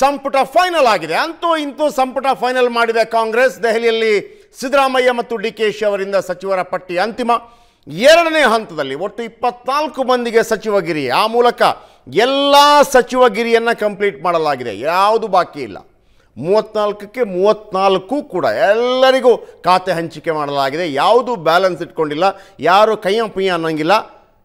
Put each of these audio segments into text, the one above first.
ಸಂಪುಟ ಫೈನಲ್ ಆಗಿದೆ ಅಂತೂ ಇಂತೂ ಸಂಪುಟ ಫೈನಲ್ ಮಾಡಿದೆ ಕಾಂಗ್ರೆಸ್ ದೆಹಲಿಯಲ್ಲಿ ಸಿದ್ದರಾಮಯ್ಯ ಮತ್ತು ಡಿ ಕೆ ಶಿ ಅವರಿಂದ ಸಚಿವರ ಪಟ್ಟಿ ಅಂತಿಮ ಎರಡನೇ ಹಂತದಲ್ಲಿ ಒಟ್ಟು ಇಪ್ಪತ್ನಾಲ್ಕು ಮಂದಿಗೆ ಗಿರಿ ಆ ಮೂಲಕ ಎಲ್ಲ ಗಿರಿಯನ್ನು ಕಂಪ್ಲೀಟ್ ಮಾಡಲಾಗಿದೆ ಯಾವುದು ಬಾಕಿ ಇಲ್ಲ ಮೂವತ್ತ್ನಾಲ್ಕಕ್ಕೆ ಮೂವತ್ತ್ನಾಲ್ಕು ಕೂಡ ಎಲ್ಲರಿಗೂ ಖಾತೆ ಹಂಚಿಕೆ ಮಾಡಲಾಗಿದೆ ಯಾವುದು ಬ್ಯಾಲೆನ್ಸ್ ಇಟ್ಕೊಂಡಿಲ್ಲ ಯಾರು ಕೈಯ ಅನ್ನೋಂಗಿಲ್ಲ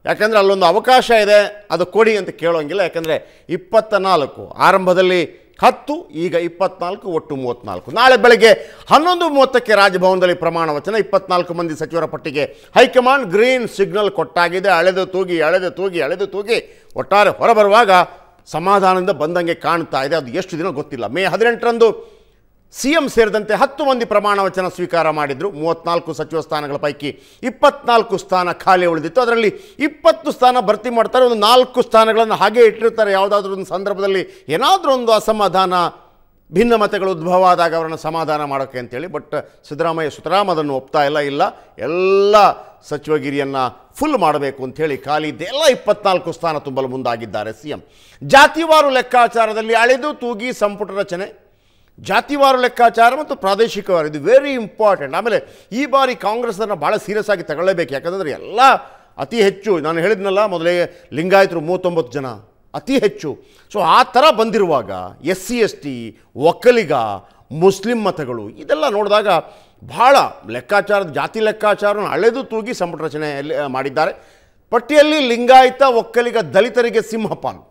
ಯಾಕಂದರೆ ಅಲ್ಲೊಂದು ಅವಕಾಶ ಇದೆ ಅದು ಕೊಡಿ ಅಂತ ಕೇಳೋಂಗಿಲ್ಲ ಯಾಕಂದರೆ ಇಪ್ಪತ್ತ ನಾಲ್ಕು ಆರಂಭದಲ್ಲಿ ಹತ್ತು ಈಗ ಇಪ್ಪತ್ನಾಲ್ಕು ಒಟ್ಟು ಮೂವತ್ತ್ನಾಲ್ಕು ನಾಳೆ ಬೆಳಗ್ಗೆ ಹನ್ನೊಂದು ಮೂವತ್ತಕ್ಕೆ ರಾಜಭವನದಲ್ಲಿ ಪ್ರಮಾಣ ವಚನ ಇಪ್ಪತ್ನಾಲ್ಕು ಮಂದಿ ಸಚಿವರ ಪಟ್ಟಿಗೆ ಹೈಕಮಾಂಡ್ ಗ್ರೀನ್ ಸಿಗ್ನಲ್ ಕೊಟ್ಟಾಗಿದೆ ಅಳೆದು ತೂಗಿ ಅಳೆದು ತೂಗಿ ಅಳೆದು ತೂಗಿ ಒಟ್ಟಾರೆ ಹೊರಬರುವಾಗ ಸಮಾಧಾನದಿಂದ ಬಂದಂಗೆ ಕಾಣ್ತಾ ಇದೆ ಅದು ಎಷ್ಟು ದಿನ ಗೊತ್ತಿಲ್ಲ ಮೇ ಹದಿನೆಂಟರಂದು ಸಿಎಂ ಸೇರಿದಂತೆ ಹತ್ತು ಮಂದಿ ಪ್ರಮಾಣ ವಚನ ಸ್ವೀಕಾರ ಮಾಡಿದರು ಮೂವತ್ನಾಲ್ಕು ಸಚಿವ ಸ್ಥಾನಗಳ ಪೈಕಿ ಇಪ್ಪತ್ನಾಲ್ಕು ಸ್ಥಾನ ಖಾಲಿ ಉಳಿದಿತ್ತು ಅದರಲ್ಲಿ ಇಪ್ಪತ್ತು ಸ್ಥಾನ ಭರ್ತಿ ಮಾಡ್ತಾರೆ ಒಂದು ನಾಲ್ಕು ಸ್ಥಾನಗಳನ್ನು ಹಾಗೆ ಇಟ್ಟಿರ್ತಾರೆ ಯಾವುದಾದ್ರೂ ಒಂದು ಸಂದರ್ಭದಲ್ಲಿ ಏನಾದರೂ ಒಂದು ಅಸಮಾಧಾನ ಭಿನ್ನಮತಗಳು ಉದ್ಭವ ಆದಾಗ ಅವರನ್ನು ಸಮಾಧಾನ ಮಾಡೋಕ್ಕೆ ಅಂತೇಳಿ ಬಟ್ ಸಿದ್ದರಾಮಯ್ಯ ಸುತರಾಮ್ ಅದನ್ನು ಒಪ್ತಾ ಇಲ್ಲ ಇಲ್ಲ ಎಲ್ಲ ಸಚಿವಗಿರಿಯನ್ನು ಫುಲ್ ಮಾಡಬೇಕು ಅಂಥೇಳಿ ಖಾಲಿ ಇದೆಲ್ಲ ಇಪ್ಪತ್ನಾಲ್ಕು ಸ್ಥಾನ ತುಂಬಲು ಮುಂದಾಗಿದ್ದಾರೆ ಸಿ ಎಂ ಜಾತಿವಾರು ಲೆಕ್ಕಾಚಾರದಲ್ಲಿ ಅಳೆದು ತೂಗಿ ಸಂಪುಟ ರಚನೆ ಜಾತಿವಾರು ಲೆಕ್ಕಾಚಾರ ಮತ್ತು ಪ್ರಾದೇಶಿಕವಾರು ಇದು ವೆರಿ ಇಂಪಾರ್ಟೆಂಟ್ ಆಮೇಲೆ ಈ ಬಾರಿ ಕಾಂಗ್ರೆಸ್ ಅದನ್ನು ಭಾಳ ಸೀರಿಯಸ್ ಆಗಿ ತಗೊಳ್ಳೇಬೇಕು ಯಾಕಂದರೆ ಎಲ್ಲ ಅತಿ ಹೆಚ್ಚು ನಾನು ಹೇಳಿದ್ನಲ್ಲ ಮೊದಲೇ ಲಿಂಗಾಯತರು ಮೂವತ್ತೊಂಬತ್ತು ಜನ ಅತಿ ಹೆಚ್ಚು ಸೊ ಆ ಥರ ಬಂದಿರುವಾಗ S C S T Vokkaliga Muslim ಮತಗಳು ಇದೆಲ್ಲ ನೋಡಿದಾಗ ಭಾಳ ಲೆಕ್ಕಾಚಾರದ ಜಾತಿ ಲೆಕ್ಕಾಚಾರವನ್ನು ಅಳೆದು ತೂಗಿ ಸಂಪುಟ ರಚನೆಯಲ್ಲಿ ಮಾಡಿದ್ದಾರೆ ಪಟ್ಟಿಯಲ್ಲಿ ಲಿಂಗಾಯತ ಒಕ್ಕಲಿಗ ದಲಿತರಿಗೆ ಸಿಂಹಪಾಲು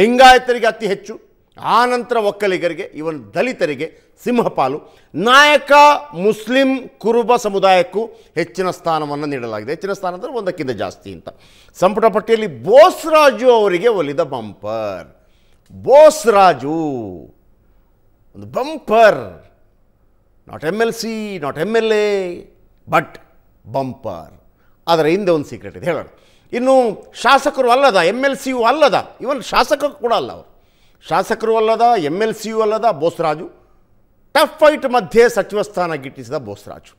ಲಿಂಗಾಯತರಿಗೆ ಅತಿ ಹೆಚ್ಚು ಆನಂತರ ಒಕ್ಕಲಿಗರಿಗೆ ಇವನ್ ದಲಿತರಿಗೆ ಸಿಂಹಪಾಲು ನಾಯಕ ಮುಸ್ಲಿಂ ಕುರುಬ ಸಮುದಾಯಕ್ಕೂ ಹೆಚ್ಚಿನ ಸ್ಥಾನವನ್ನು ನೀಡಲಾಗಿದೆ ಹೆಚ್ಚಿನ ಸ್ಥಾನ ಅಂದರೆ ಒಂದಕ್ಕಿಂತ ಜಾಸ್ತಿ ಅಂತ ಸಂಪುಟ ಪಟ್ಟಿಯಲ್ಲಿ ಬೋಸ್ರಾಜು ಅವರಿಗೆ ಒಲಿದ ಬಂಪರ್ ಬೋಸ್ರಾಜು ಒಂದು bumper not M L C not M L A but bumper ಅದರ ಹಿಂದೆ ಒಂದು ಸೀಕ್ರೆಟ್ ಇದೆ ಹೇಳೋಣ ಇನ್ನು ಶಾಸಕರು ಅಲ್ಲದ ಎಮ್ ಎಲ್ ಸಿಯು ಅಲ್ಲದ ಇವನ್ ಶಾಸಕರು ಕೂಡ ಅಲ್ಲ ಅವರು ಶಾಸಕರು ಅಲ್ಲದ ಎಮ್ ಎಲ್ ಸಿಯು ಅಲ್ಲದ ಬೋಸ್ರಾಜು ಟಫ್ ಫೈಟ್ ಮಧ್ಯೆ ಸಚಿವ ಸ್ಥಾನ ಗಿಟ್ಟಿಸಿದ ಬೋಸ್ರಾಜು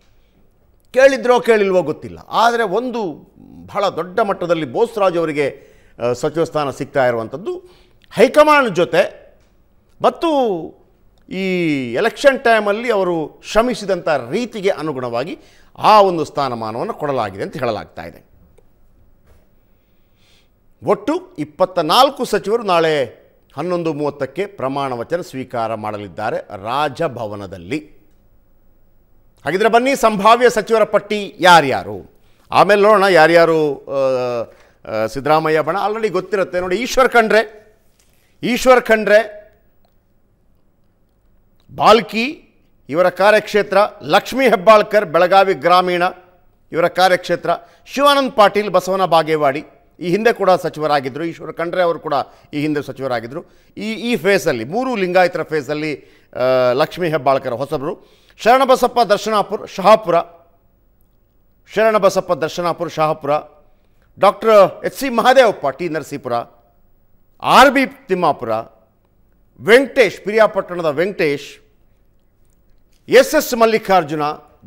ಕೇಳಿದ್ರೋ ಕೇಳಿಲ್ವೋ ಗೊತ್ತಿಲ್ಲ ಆದರೆ ಒಂದು ಬಹಳ ದೊಡ್ಡ ಮಟ್ಟದಲ್ಲಿ ಬೋಸ್ರಾಜು ಅವರಿಗೆ ಸಚಿವ ಸ್ಥಾನ ಸಿಗ್ತಾ ಇರುವಂಥದ್ದು ಹೈಕಮಾಂಡ್ ಜೊತೆ ಮತ್ತು ಈ ಎಲೆಕ್ಷನ್ ಟೈಮಲ್ಲಿ ಅವರು ಶ್ರಮಿಸಿದಂಥ ರೀತಿಗೆ ಅನುಗುಣವಾಗಿ ಆ ಒಂದು ಸ್ಥಾನಮಾನವನ್ನು ಕೊಡಲಾಗಿದೆ ಅಂತ ಹೇಳಲಾಗ್ತಾ ಇದೆ ಒಟ್ಟು ಇಪ್ಪತ್ತ ನಾಲ್ಕು ಸಚಿವರು ನಾಳೆ ಹನ್ನೊಂದು ಮೂವತ್ತಕ್ಕೆ ಪ್ರಮಾಣ ವಚನ ಸ್ವೀಕಾರ ಮಾಡಲಿದ್ದಾರೆ ರಾಜಭವನದಲ್ಲಿ ಹಾಗಿದ್ರೆ ಬನ್ನಿ ಸಂಭಾವ್ಯ ಸಚಿವರ ಪಟ್ಟಿ ಯಾರ್ಯಾರು ಆಮೇಲೆ ನೋಡೋಣ ಯಾರ್ಯಾರು ಸಿದ್ದರಾಮಯ್ಯ ಬಣ ಆಲ್ರೆಡಿ ಗೊತ್ತಿರುತ್ತೆ ನೋಡಿ ಈಶ್ವರ್ ಖಂಡ್ರೆ ಈಶ್ವರ್ ಖಂಡ್ರೆ ಬಾಲ್ಕಿ ಇವರ ಕಾರ್ಯಕ್ಷೇತ್ರ ಲಕ್ಷ್ಮೀ ಹೆಬ್ಬಾಳ್ಕರ್ ಬೆಳಗಾವಿ ಗ್ರಾಮೀಣ ಇವರ ಕಾರ್ಯಕ್ಷೇತ್ರ ಶಿವಾನಂದ್ ಪಾಟೀಲ್ ಬಸವನ ಬಾಗೇವಾಡಿ ಈ ಹಿಂದೆ ಕೂಡ ಸಚಿವರಾಗಿದ್ದರು ಈಶ್ವರ ಖಂಡ್ರೆ ಅವರು ಕೂಡ ಈ ಹಿಂದೆ ಸಚಿವರಾಗಿದ್ದರು ಈ ಈ ಫೇಸಲ್ಲಿ ಮೂರು ಲಿಂಗಾಯತರ ಫೇಸಲ್ಲಿ ಲಕ್ಷ್ಮೀ ಹೆಬ್ಬಾಳ್ಕರ್ ಹೊಸಬರು Sharanabasappa Darshanapura Shahapura Sharanabasappa Darshanapura Shahapura doctor H C Mahadevappa T Narasipura R B Timmapura Venkatesh ಪಿರಿಯಾಪಟ್ಟಣದ ವೆಂಕಟೇಶ್ ಎಸ್ ಎಸ್ ಮಲ್ಲಿಕಾರ್ಜುನ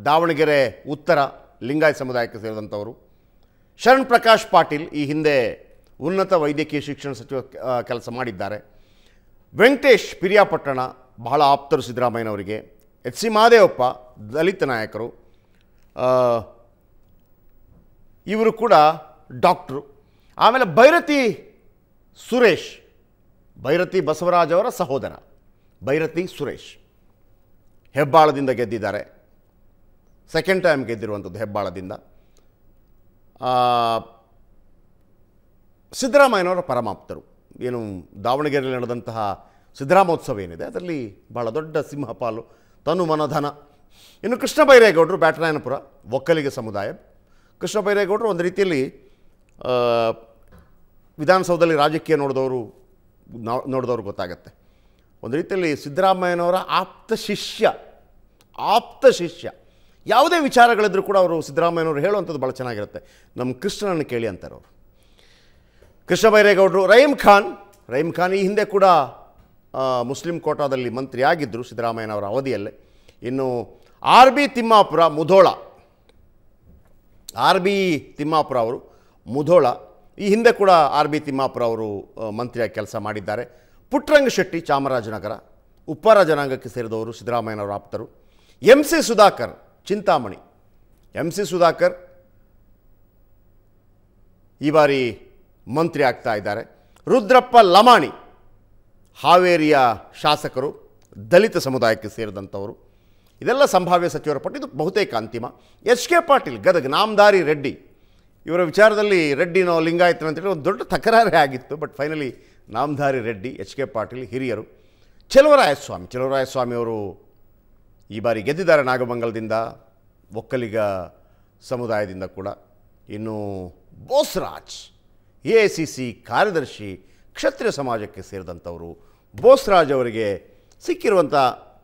ದಾವಣಗೆರೆ ಉತ್ತರ ಲಿಂಗಾಯತ ಸಮುದಾಯಕ್ಕೆ ಸೇರಿದಂಥವರು ಶರಣ್ ಪ್ರಕಾಶ್ ಪಾಟೀಲ್ ಈ ಹಿಂದೆ ಉನ್ನತ ವೈದ್ಯಕೀಯ ಶಿಕ್ಷಣ ಸಚಿವ ಕೆಲಸ ಮಾಡಿದ್ದಾರೆ ವೆಂಕಟೇಶ್ ಪಿರಿಯಾಪಟ್ಟಣ ಬಹಳ ಆಪ್ತರು ಸಿದ್ದರಾಮಯ್ಯನವರಿಗೆ ಎಚ್ ಸಿ ಮಹದೇವಪ್ಪ ದಲಿತ ನಾಯಕರು ಇವರು ಕೂಡ ಡಾಕ್ಟ್ರು ಆಮೇಲೆ ಭೈರತಿ ಸುರೇಶ್ ಭೈರತಿ ಬಸವರಾಜ್ ಅವರ ಸಹೋದರ ಭೈರತಿ ಸುರೇಶ್ ಹೆಬ್ಬಾಳದಿಂದ ಗೆದ್ದಿದ್ದಾರೆ ಸೆಕೆಂಡ್ ಟೈಮ್ ಗೆದ್ದಿರುವಂಥದ್ದು ಹೆಬ್ಬಾಳದಿಂದ ಸಿದ್ದರಾಮಯ್ಯನವರ ಪರಮಾಪ್ತರು ಏನು ದಾವಣಗೆರೆಯಲ್ಲಿ ನಡೆದಂತಹ ಸಿದ್ದರಾಮೋತ್ಸವ ಏನಿದೆ ಅದರಲ್ಲಿ ಭಾಳ ದೊಡ್ಡ ಸಿಂಹಪಾಲು ತನು ಮನಧನ ಇನ್ನು ಕೃಷ್ಣ ಬೈರೇಗೌಡರು ಬ್ಯಾಟರಾಯನಪುರ ಒಕ್ಕಲಿಗ ಸಮುದಾಯ ಕೃಷ್ಣ ಬೈರೇಗೌಡರು ಒಂದು ರೀತಿಯಲ್ಲಿ ವಿಧಾನಸೌಧದಲ್ಲಿ ರಾಜಕೀಯ ನೋಡಿದವರು ನೋಡಿದವರು ಗೊತ್ತಾಗತ್ತೆ ಒಂದು ರೀತಿಯಲ್ಲಿ ಸಿದ್ದರಾಮಯ್ಯನವರ ಆಪ್ತ ಶಿಷ್ಯ ಆಪ್ತ ಶಿಷ್ಯ ಯಾವುದೇ ವಿಚಾರಗಳಿದ್ರು ಕೂಡ ಅವರು ಸಿದ್ದರಾಮಯ್ಯನವರು ಹೇಳುವಂಥದ್ದು ಭಾಳ ಚೆನ್ನಾಗಿರುತ್ತೆ ನಮ್ಮ ಕೃಷ್ಣನನ್ನು ಕೇಳಿ ಅಂತಾರೆ ಅವರು ಕೃಷ್ಣ ಬೈರೇಗೌಡರು ರಹೀಮ್ ಖಾನ್ ರಹೀಮ್ ಖಾನ್ ಈ ಹಿಂದೆ ಕೂಡ ಮುಸ್ಲಿಂ ಕೋಟಾದಲ್ಲಿ ಆಗಿದ್ದರು ಸಿದ್ದರಾಮಯ್ಯನವರ ಅವಧಿಯಲ್ಲೇ ಇನ್ನು R B Timmapura Mudhol R B Timmapura ಅವರು ಮುಧೋಳ ಈ ಹಿಂದೆ ಕೂಡ ಆರ್ ಬಿ ತಿಮ್ಮಾಪುರ ಅವರು ಮಂತ್ರಿಯಾಗಿ ಕೆಲಸ ಮಾಡಿದ್ದಾರೆ ಪುಟ್ಟರಂಗಶೆಟ್ಟಿ ಶೆಟ್ಟಿ ಚಾಮರಾಜನಗರ ಉಪ್ಪಾರ ಜನಾಂಗಕ್ಕೆ ಸೇರಿದವರು ಸಿದ್ದರಾಮಯ್ಯನವರ ಆಪ್ತರು M C Sudhakar Chintamani M C Sudhakar ಈ ಬಾರಿ ಮಂತ್ರಿ ಆಗ್ತಾ ಇದ್ದಾರೆ ರುದ್ರಪ್ಪ ಲಮಾಣಿ ಹಾವೇರಿಯ ಶಾಸಕರು ದಲಿತ ಸಮುದಾಯಕ್ಕೆ ಸೇರಿದಂಥವರು ಇದೆಲ್ಲ ಸಂಭಾವ್ಯ ಸಚಿವರ ಪಟ್ಟಿ ಇದು ಬಹುತೇಕ ಅಂತಿಮ ಎಚ್ ಕೆ ಪಾಟೀಲ್ ಗದಗ ನಾಮಧಾರಿ ರೆಡ್ಡಿ ಇವರ ವಿಚಾರದಲ್ಲಿ ರೆಡ್ಡಿನೋ ಲಿಂಗಾಯತನ ಅಂತೇಳಿ ಒಂದು ದೊಡ್ಡ ತಕರಾರೇ ಆಗಿತ್ತು but finally Namadhari Reddy H K Patil ಹಿರಿಯರು ಚೆಲುವರಾಯಸ್ವಾಮಿ ಚೆಲುವರಾಯಸ್ವಾಮಿಯವರು ಅವರು ಈ ಬಾರಿ ಗೆದ್ದಿದ್ದಾರೆ ನಾಗಮಂಗಲದಿಂದ ಒಕ್ಕಲಿಗ ಸಮುದಾಯದಿಂದ ಕೂಡ ಇನ್ನು ಬೋಸ್ರಾಜ್ ಎ ಸಿ ಸಿ ಕಾರ್ಯದರ್ಶಿ ಕ್ಷತ್ರಿಯ ಸಮಾಜಕ್ಕೆ ಸೇರಿದಂಥವರು ಬೋಸ್ರಾಜ್ ಅವರಿಗೆ ಸಿಕ್ಕಿರುವಂಥ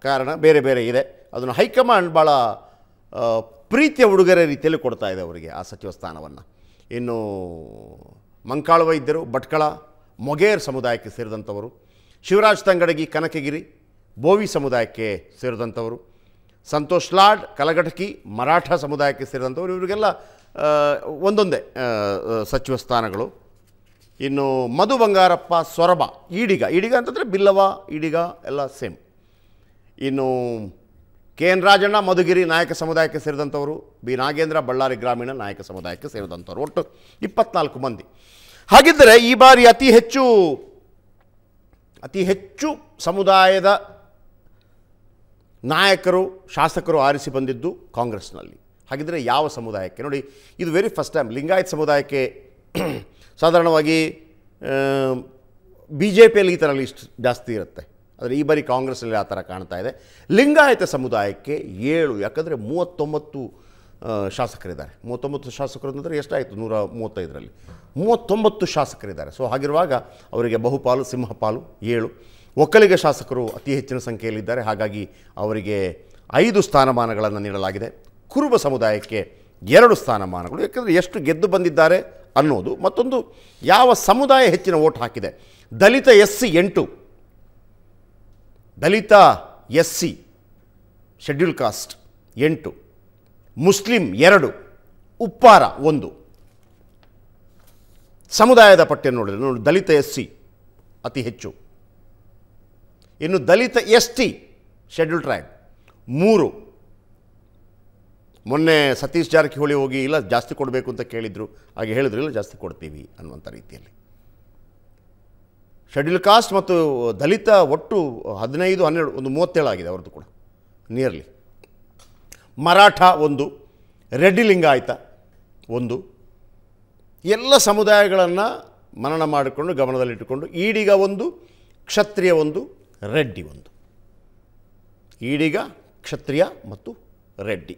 ಕಾರಣ ಬೇರೆ ಬೇರೆ ಇದೆ ಅದನ್ನು ಹೈಕಮಾಂಡ್ ಭಾಳ ಪ್ರೀತಿಯ ಉಡುಗೊರೆ ರೀತಿಯಲ್ಲಿ ಕೊಡ್ತಾ ಇದೆ ಅವರಿಗೆ ಆ ಸಚಿವ ಸ್ಥಾನವನ್ನು ಇನ್ನು ಮಂಕಾಳ ವೈದ್ಯರು ಭಟ್ಕಳ ಮೊಗೇರ್ ಸಮುದಾಯಕ್ಕೆ ಸೇರಿದಂಥವರು ಶಿವರಾಜ್ ತಂಗಡಗಿ ಕನಕಗಿರಿ ಬೋವಿ ಸಮುದಾಯಕ್ಕೆ ಸೇರಿದಂಥವರು ಸಂತೋಷ್ ಲಾಡ್ ಕಲಘಟಕಿ ಮರಾಠ ಸಮುದಾಯಕ್ಕೆ ಸೇರಿದಂಥವ್ರು ಇವರಿಗೆಲ್ಲ ಒಂದೊಂದೇ ಸಚಿವ ಸ್ಥಾನಗಳು ಇನ್ನು ಮಧು ಬಂಗಾರಪ್ಪ ಸೊರಬ ಈಡಿಗ ಈಡಿಗ ಅಂತಂದರೆ ಬಿಲ್ಲವ ಈಡಿಗ ಎಲ್ಲ ಸೇಮ್ ಇನ್ನು ಕೆ ಎನ್ ರಾಜಣ್ಣ ಮಧುಗಿರಿ ನಾಯಕ ಸಮುದಾಯಕ್ಕೆ ಸೇರಿದಂಥವರು ಬಿ ನಾಗೇಂದ್ರ ಬಳ್ಳಾರಿ ಗ್ರಾಮೀಣ ನಾಯಕ ಸಮುದಾಯಕ್ಕೆ ಸೇರಿದಂಥವ್ರು ಒಟ್ಟು ಇಪ್ಪತ್ನಾಲ್ಕು ಮಂದಿ ಹಾಗಿದ್ದರೆ ಈ ಬಾರಿ ಅತಿ ಹೆಚ್ಚು ಅತಿ ಹೆಚ್ಚು ಸಮುದಾಯದ ನಾಯಕರು ಶಾಸಕರು ಆರಿಸಿ ಬಂದಿದ್ದು ಕಾಂಗ್ರೆಸ್ನಲ್ಲಿ ಹಾಗಿದ್ದರೆ ಯಾವ ಸಮುದಾಯಕ್ಕೆ ನೋಡಿ ಇದು ವೆರಿ ಫಸ್ಟ್ ಟೈಮ್ ಲಿಂಗಾಯತ್ ಸಮುದಾಯಕ್ಕೆ ಸಾಧಾರಣವಾಗಿ ಬಿ ಜೆ ಪಿಯಲ್ಲಿ ಈ ಥರ ಲಿಸ್ಟ್ ಜಾಸ್ತಿ ಇರುತ್ತೆ ಆದರೆ ಈ ಬಾರಿ ಕಾಂಗ್ರೆಸ್ನಲ್ಲಿ ಆ ಥರ ಕಾಣ್ತಾ ಇದೆ ಲಿಂಗಾಯತ ಸಮುದಾಯಕ್ಕೆ ಏಳು ಯಾಕಂದರೆ ಮೂವತ್ತೊಂಬತ್ತು ಶಾಸಕರಿದ್ದಾರೆ ಮೂವತ್ತೊಂಬತ್ತು ಶಾಸಕರು ಅಂತಂದರೆ ಎಷ್ಟಾಯಿತು ನೂರ ಮೂವತ್ತೈದರಲ್ಲಿ ಮೂವತ್ತೊಂಬತ್ತು ಶಾಸಕರಿದ್ದಾರೆ ಸೊ ಹಾಗಿರುವಾಗ ಅವರಿಗೆ ಬಹುಪಾಲು ಸಿಂಹಪಾಲು ಏಳು ಒಕ್ಕಲಿಗ ಶಾಸಕರು ಅತಿ ಹೆಚ್ಚಿನ ಸಂಖ್ಯೆಯಲ್ಲಿದ್ದಾರೆ ಹಾಗಾಗಿ ಅವರಿಗೆ ಐದು ಸ್ಥಾನಮಾನಗಳನ್ನು ನೀಡಲಾಗಿದೆ ಕುರುಬ ಸಮುದಾಯಕ್ಕೆ ಎರಡು ಸ್ಥಾನಮಾನಗಳು ಯಾಕೆಂದರೆ ಎಷ್ಟು ಗೆದ್ದು ಬಂದಿದ್ದಾರೆ ಅನ್ನೋದು ಮತ್ತೊಂದು ಯಾವ ಸಮುದಾಯ ಹೆಚ್ಚಿನ ಓಟ್ ಹಾಕಿದೆ ದಲಿತ ಎಸ್ ಸಿ ಎಂಟು Dalit S C schedule caste ಎಂಟು ಮುಸ್ಲಿಂ ಎರಡು ಉಪ್ಪಾರ ಒಂದು ಸಮುದಾಯದ ಪಟ್ಟಿಯನ್ನು ನೋಡಿದರೆ ನೋಡಿ ದಲಿತ ಎಸ್ ಸಿ ಅತಿ ಹೆಚ್ಚು ಇನ್ನು Dalit S T schedule tribe ಮೂರು ಮೊನ್ನೆ ಸತೀಶ್ ಜಾರಕಿಹೊಳಿ ಹೋಗಿ ಇಲ್ಲ ಜಾಸ್ತಿ ಕೊಡಬೇಕು ಅಂತ ಕೇಳಿದರು ಹಾಗೆ ಹೇಳಿದ್ರು ಇಲ್ಲ ಜಾಸ್ತಿ ಕೊಡ್ತೀವಿ ಅನ್ನುವಂಥ ರೀತಿಯಲ್ಲಿ ಶೆಡ್ಯೂಲ್ ಕಾಸ್ಟ್ ಮತ್ತು ದಲಿತ ಒಟ್ಟು ಹದಿನೈದು ಹನ್ನೆರಡು ಒಂದು ಮೂವತ್ತೇಳು ಆಗಿದೆ ಅವ್ರದ್ದು ಕೂಡ ನಿಯರ್ಲಿ ಮರಾಠ ಒಂದು ರೆಡ್ಡಿ ಲಿಂಗಾಯತ ಒಂದು ಎಲ್ಲ ಸಮುದಾಯಗಳನ್ನು ಮನನ ಮಾಡಿಕೊಂಡು ಗಮನದಲ್ಲಿಟ್ಟುಕೊಂಡು ಈಡಿಗ ಒಂದು ಕ್ಷತ್ರಿಯ ಒಂದು ರೆಡ್ಡಿ ಒಂದು ಈಡಿಗ ಕ್ಷತ್ರಿಯ ಮತ್ತು ರೆಡ್ಡಿ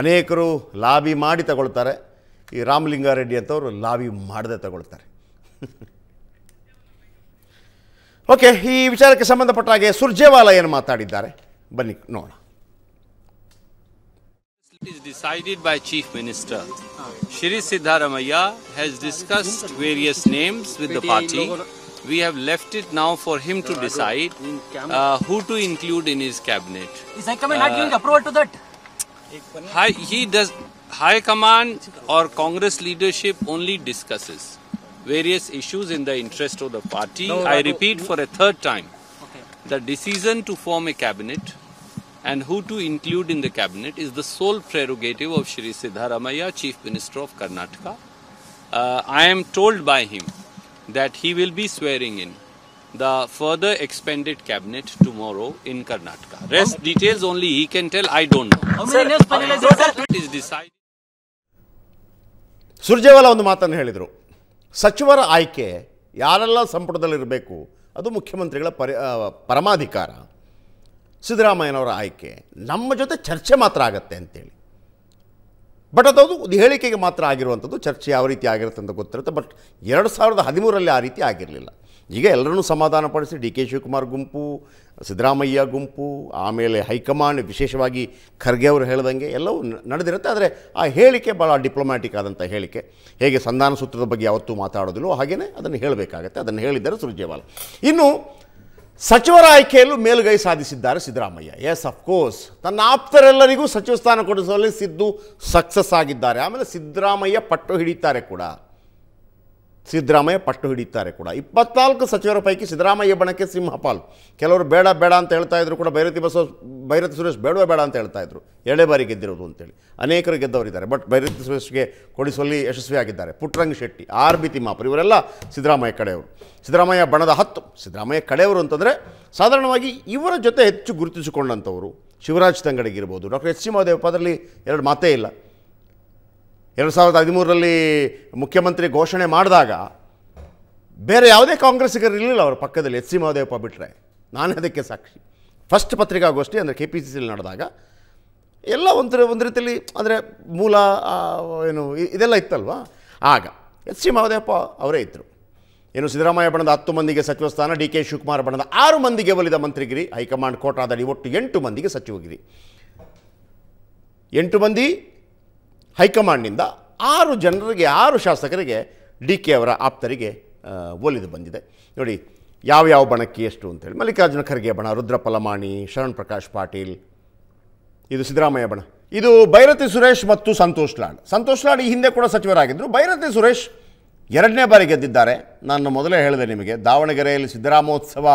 ಅನೇಕರು ಲಾಬಿ ಮಾಡಿ ತಗೊಳ್ತಾರೆ ಈ ರಾಮಲಿಂಗಾರೆಡ್ಡಿ ಅಂತವರು ಲಾಬಿ ಮಾಡದೆ ತಗೊಳ್ತಾರೆ ಓಕೆ ಈ ವಿಚಾರಕ್ಕೆ ಸಂಬಂಧಪಟ್ಟ ಹಾಗೆ ಸುರ್ಜೇವಾಲ ಏನು ಮಾತಾಡಿದ್ದಾರೆ ಬನ್ನಿ ನೋಡೋಣ by is decided by Chief Minister. Shri siddharamayya has discussed various names with the party We have left it now for him to decide uh, who to include in his cabinet. Is High Command not giving uh, approval to that? High, he does. High Command or Congress leadership only discusses various issues in the interest of the party. I repeat for a third time. The decision to form a cabinet and who to include in the cabinet is the sole prerogative of Shri Siddharamaya, Chief Minister of Karnataka. Uh, I am told by him ..that he will be swearing in the further expanded cabinet tomorrow in Karnataka. Rest details only he can tell, I don't know. Sir, I don't know. Sir, I don't know. Sir, I don't know. Sir, I don't know. Suryavala vandhu maathar neheleidru. Irbeku, adu mukhyamantrikla paramaadhikara. Sidramayanavara IK, namma jodhe charche maathar agathe antin. But ಅದು ಒಂದು ಹೇಳಿಕೆಗೆ ಮಾತ್ರ ಆಗಿರುವಂಥದ್ದು ಚರ್ಚೆ ಯಾವ ರೀತಿ ಆಗಿರುತ್ತೆ ಅಂತ ಗೊತ್ತಿರುತ್ತೆ ಬಟ್ ಎರಡು ಸಾವಿರದ ಹದಿಮೂರಲ್ಲಿ ಆ ರೀತಿ ಆಗಿರಲಿಲ್ಲ ಈಗ ಎಲ್ಲರನ್ನೂ ಸಮಾಧಾನ ಪಡಿಸಿ ಡಿ ಕೆ ಶಿವಕುಮಾರ್ ಗುಂಪು ಸಿದ್ದರಾಮಯ್ಯ ಗುಂಪು ಆಮೇಲೆ ಹೈಕಮಾಂಡ್ ವಿಶೇಷವಾಗಿ ಖರ್ಗೆ ಅವರು ಹೇಳ್ದಂಗೆ ಎಲ್ಲವೂ ನಡೆದಿರುತ್ತೆ ಆದರೆ ಆ ಹೇಳಿಕೆ ಭಾಳ ಡಿಪ್ಲೊಮ್ಯಾಟಿಕ್ ಆದಂಥ ಹೇಳಿಕೆ ಹೇಗೆ ಸಂಧಾನ ಸೂತ್ರದ ಬಗ್ಗೆ ಯಾವತ್ತೂ ಮಾತಾಡೋದಿಲ್ಲೋ ಹಾಗೆಯೇ ಅದನ್ನು ಹೇಳಬೇಕಾಗತ್ತೆ ಅದನ್ನು ಹೇಳಿದ್ದಾರೆ ಸುರ್ಜೇವಾಲ ಇನ್ನು ಸಚಿವರ ಆಯ್ಕೆಯಲ್ಲೂ ಮೇಲುಗೈ ಸಾಧಿಸಿದ್ದಾರೆ ಸಿದ್ದರಾಮಯ್ಯ ಎಸ್ ಅಫ್ಕೋರ್ಸ್ ತನ್ನ ಆಪ್ತರೆಲ್ಲರಿಗೂ ಸಚಿವ ಸ್ಥಾನ ಕೊಡಿಸುವಲ್ಲಿ ಸಿದ್ದು ಸಕ್ಸಸ್ ಆಗಿದ್ದಾರೆ ಆಮೇಲೆ ಸಿದ್ದರಾಮಯ್ಯ ಪಟ್ಟು ಹಿಡಿತಾರೆ ಕೂಡ ಸಿದ್ದರಾಮಯ್ಯ ಪಟ್ಟು ಹಿಡಿತಾರೆ ಕೂಡ ಇಪ್ಪತ್ನಾಲ್ಕು ಸಚಿವರ ಪೈಕಿ ಸಿದ್ದರಾಮಯ್ಯ ಬಣಕ್ಕೆ ಸಿಂಹಪಾಲ್ ಕೆಲವರು ಬೇಡ ಬೇಡ ಅಂತ ಹೇಳ್ತಾ ಇದ್ರು ಕೂಡ ಭೈರತಿ ಬಸವ ಭೈರತಿ ಸುರೇಶ್ ಬೇಡವೇ ಬೇಡ ಅಂತ ಹೇಳ್ತಾ ಇದ್ರು ಎರಡೇ ಬಾರಿ ಗೆದ್ದಿರೋದು ಅಂತೇಳಿ ಅನೇಕರು ಗೆದ್ದವರಿದ್ದಾರೆ ಬಟ್ ಭೈರತಿ ಸುರೇಶ್ಗೆ ಕೊಡಿಸುವಲ್ಲಿ ಯಶಸ್ವಿಯಾಗಿದ್ದಾರೆ ಪುಟ್ಟರಂಗ ಶೆಟ್ಟಿ ಆರ್ ಬಿ ತಿಮ್ಮಾಪುರ ಇವರೆಲ್ಲ ಸಿದ್ದರಾಮಯ್ಯ ಕಡೆಯವರು ಸಿದ್ದರಾಮಯ್ಯ ಬಣದ ಹತ್ತು ಸಿದ್ದರಾಮಯ್ಯ ಕಡೆಯವರು ಅಂತಂದರೆ ಸಾಧಾರಣವಾಗಿ ಇವರ ಜೊತೆ ಹೆಚ್ಚು ಗುರುತಿಸಿಕೊಂಡಂಥವರು ಶಿವರಾಜ್ ತಂಗಡಿಗಿರ್ಬೋದು ಡಾಕ್ಟರ್ ಎಚ್ ಸಿ ಮಹದೇವಪ್ಪ ಅದರಲ್ಲಿ ಎರಡು ಮಾತೇ ಇಲ್ಲ ಎರಡು ಸಾವಿರದ ಹದಿಮೂರರಲ್ಲಿ ಮುಖ್ಯಮಂತ್ರಿ ಘೋಷಣೆ ಮಾಡಿದಾಗ ಬೇರೆ ಯಾವುದೇ ಕಾಂಗ್ರೆಸ್ಸಿಗರು ಇರಲಿಲ್ಲ ಅವರ ಪಕ್ಕದಲ್ಲಿ ಎಚ್ ಸಿ ಮಹದೇವಪ್ಪ ಬಿಟ್ಟರೆ ನಾನೇ ಅದಕ್ಕೆ ಸಾಕ್ಷಿ ಫಸ್ಟ್ ಪತ್ರಿಕಾಗೋಷ್ಠಿ ಅಂದರೆ ಕೆ ಪಿ ಸಿ ಸಿಲಿ ನಡೆದಾಗ ಎಲ್ಲ ಒಂದು ಒಂದು ರೀತಿಯಲ್ಲಿ ಅಂದರೆ ಮೂಲ ಏನು ಇದೆಲ್ಲ ಇತ್ತಲ್ವ ಆಗ ಎಚ್ ಸಿ ಮಹದೇವಪ್ಪ ಅವರೇ ಇದ್ದರು ಏನು ಸಿದ್ದರಾಮಯ್ಯ ಬಣದ ಹತ್ತು ಮಂದಿಗೆ ಸಚಿವ ಸ್ಥಾನ ಡಿ ಕೆ ಶಿವಕುಮಾರ್ ಬಣದ ಆರು ಮಂದಿಗೆ ಒಲಿದ ಮಂತ್ರಿಗಿರಿ ಹೈಕಮಾಂಡ್ ಕೋಟಾದಡಿ ಒಟ್ಟು ಎಂಟು ಮಂದಿಗೆ ಸಚಿವಗಿರಿ ಎಂಟು ಮಂದಿ ಹೈಕಮಾಂಡ್ನಿಂದ ಆರು ಜನರಿಗೆ ಆರು ಶಾಸಕರಿಗೆ ಡಿ ಕೆ ಅವರ ಆಪ್ತರಿಗೆ ಒಲಿದು ಬಂದಿದೆ ನೋಡಿ ಯಾವ್ಯಾವ ಬಣಕ್ಕೆ ಎಷ್ಟು ಅಂತೇಳಿ ಮಲ್ಲಿಕಾರ್ಜುನ ಖರ್ಗೆ ಬಣ ರುದ್ರಪಲಮಾಣಿ ಶರಣ್ ಪ್ರಕಾಶ್ ಪಾಟೀಲ್ ಇದು ಸಿದ್ದರಾಮಯ್ಯ ಬಣ ಇದು ಭೈರತಿ ಸುರೇಶ್ ಮತ್ತು ಸಂತೋಷ್ ಲಾಡ್ ಸಂತೋಷ್ ಲಾಡ್ ಈ ಹಿಂದೆ ಕೂಡ ಸಚಿವರಾಗಿದ್ದರು ಭೈರತಿ ಸುರೇಶ್ ಎರಡನೇ ಬಾರಿ ಗೆದ್ದಿದ್ದಾರೆ ನಾನು ಮೊದಲೇ ಹೇಳಿದೆ ನಿಮಗೆ ದಾವಣಗೆರೆಯಲ್ಲಿ ಸಿದ್ದರಾಮೋತ್ಸವ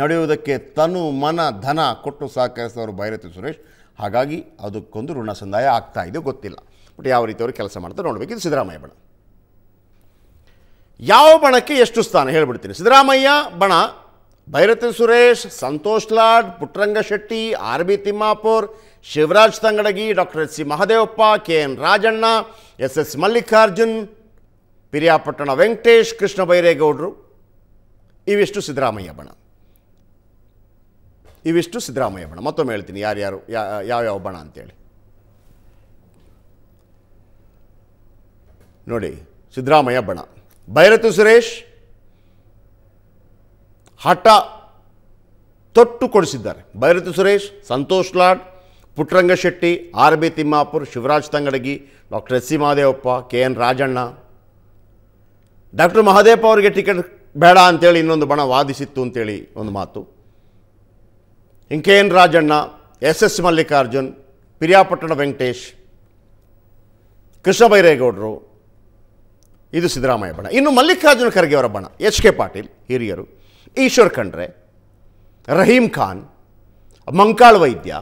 ನಡೆಯುವುದಕ್ಕೆ ತನು ಮನ ಧನ ಕೊಟ್ಟು ಸಹಕರಿಸಿದವರು ಭೈರತಿ ಸುರೇಶ್ ಹಾಗಾಗಿ ಅದಕ್ಕೊಂದು ಋಣ ಸಂದಾಯ ಆಗ್ತಾ ಇದೆ ಗೊತ್ತಿಲ್ಲ ಬಟ್ ಯಾವ ರೀತಿ ಅವರು ಕೆಲಸ ಮಾಡ್ತಾರೆ ನೋಡಬೇಕು ಇದು ಸಿದ್ದರಾಮಯ್ಯ ಬಣ ಯಾವ ಬಣಕ್ಕೆ ಎಷ್ಟು ಸ್ಥಾನ ಹೇಳಿಬಿಡ್ತೀನಿ ಸಿದ್ದರಾಮಯ್ಯ ಬಣ Byrathi Suresh Santosh Lad Puttaranga Shetty R B Timmapur Shivaraj Tangadagi doctor S C Mahadevappa K N Rajanna S S Mallikarjun Periyapatna Venkatesh Krishna ಬೈರೇಗೌಡರು ಇವಿಷ್ಟು ಸಿದ್ದರಾಮಯ್ಯ ಬಣ ಇವಿಷ್ಟು ಸಿದ್ದರಾಮಯ್ಯ ಬಣ ಮತ್ತೊಮ್ಮೆ ಹೇಳ್ತೀನಿ ಯಾರ್ಯಾರು ಯಾವ್ಯಾವ ಬಣ ಅಂತೇಳಿ ನೋಡಿ ಸಿದ್ದರಾಮಯ್ಯ ಬಣ ಭೈರತು ಸುರೇಶ್ ಹಠ ತೊಟ್ಟು ಕೊಡಿಸಿದ್ದಾರೆ Byrathi Suresh Santosh Lad Puttarangashetty Shetty R B Timmapur Shivaraj Tangadagi doctor S C Mahadevappa K N Rajanna doctor Mahadevappa ಅವರಿಗೆ ಟಿಕೆಟ್ ಬೇಡ ಅಂತೇಳಿ ಇನ್ನೊಂದು ಬಣ ವಾದಿಸಿತ್ತು ಅಂತೇಳಿ ಒಂದು ಮಾತು N Rajanna S S Mallikarjun Periyapatna Venkatesh ಕೃಷ್ಣಬೈರೇಗೌಡರು ಇದು ಸಿದ್ದರಾಮಯ್ಯ ಬಣ ಇನ್ನು ಮಲ್ಲಿಕಾರ್ಜುನ ಖರ್ಗೆ ಅವರ ಬಣ ಎಚ್ ಕೆ ಪಾಟೀಲ್ ಹಿರಿಯರು ಈಶ್ವರ್ ಖಂಡ್ರೆ ರಹೀಂ ಖಾನ್ ಮಂಕಾಳ್ ವೈದ್ಯ